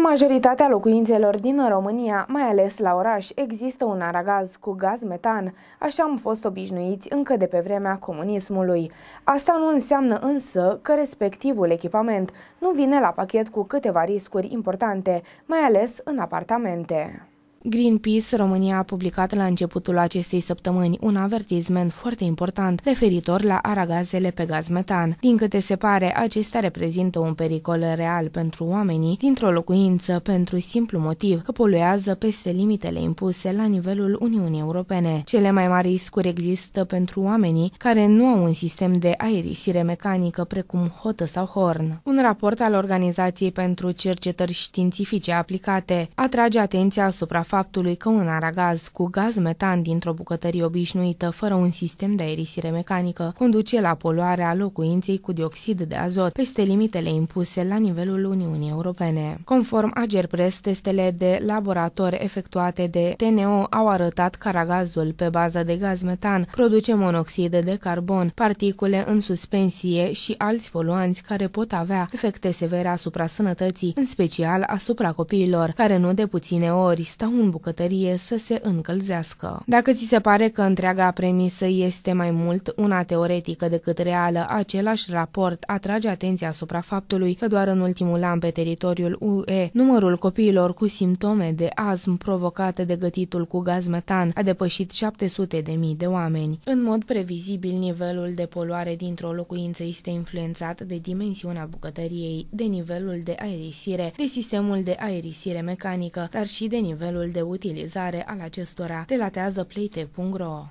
În majoritatea locuințelor din România, mai ales la oraș, există un aragaz cu gaz metan. Așa am fost obișnuiți încă de pe vremea comunismului. Asta nu înseamnă însă că respectivul echipament nu vine la pachet cu câteva riscuri importante, mai ales în apartamente. Greenpeace România a publicat la începutul acestei săptămâni un avertisment foarte important referitor la aragazele pe gaz metan. Din câte se pare, acestea reprezintă un pericol real pentru oamenii dintr-o locuință pentru simplu motiv că poluează peste limitele impuse la nivelul Uniunii Europene. Cele mai mari riscuri există pentru oamenii care nu au un sistem de aerisire mecanică precum hotă sau horn. Un raport al Organizației pentru Cercetări Științifice Aplicate atrage atenția asupra faptului că un aragaz cu gaz metan dintr-o bucătărie obișnuită, fără un sistem de aerisire mecanică, conduce la poluarea locuinței cu dioxid de azot, peste limitele impuse la nivelul Uniunii Europene. Conform Agerpres, testele de laborator efectuate de TNO au arătat că aragazul pe bază de gaz metan produce monoxid de carbon, particule în suspensie și alți poluanți care pot avea efecte severe asupra sănătății, în special asupra copiilor, care nu de puține ori stau în bucătărie să se încălzească. Dacă ți se pare că întreaga premisă este mai mult una teoretică decât reală, același raport atrage atenția asupra faptului că doar în ultimul an pe teritoriul UE numărul copiilor cu simptome de azm provocate de gătitul cu gaz metan a depășit 700 de mii de oameni. În mod previzibil, nivelul de poluare dintr-o locuință este influențat de dimensiunea bucătăriei, de nivelul de aerisire, de sistemul de aerisire mecanică, dar și de nivelul de utilizare al acestora, relatează playtech.ro.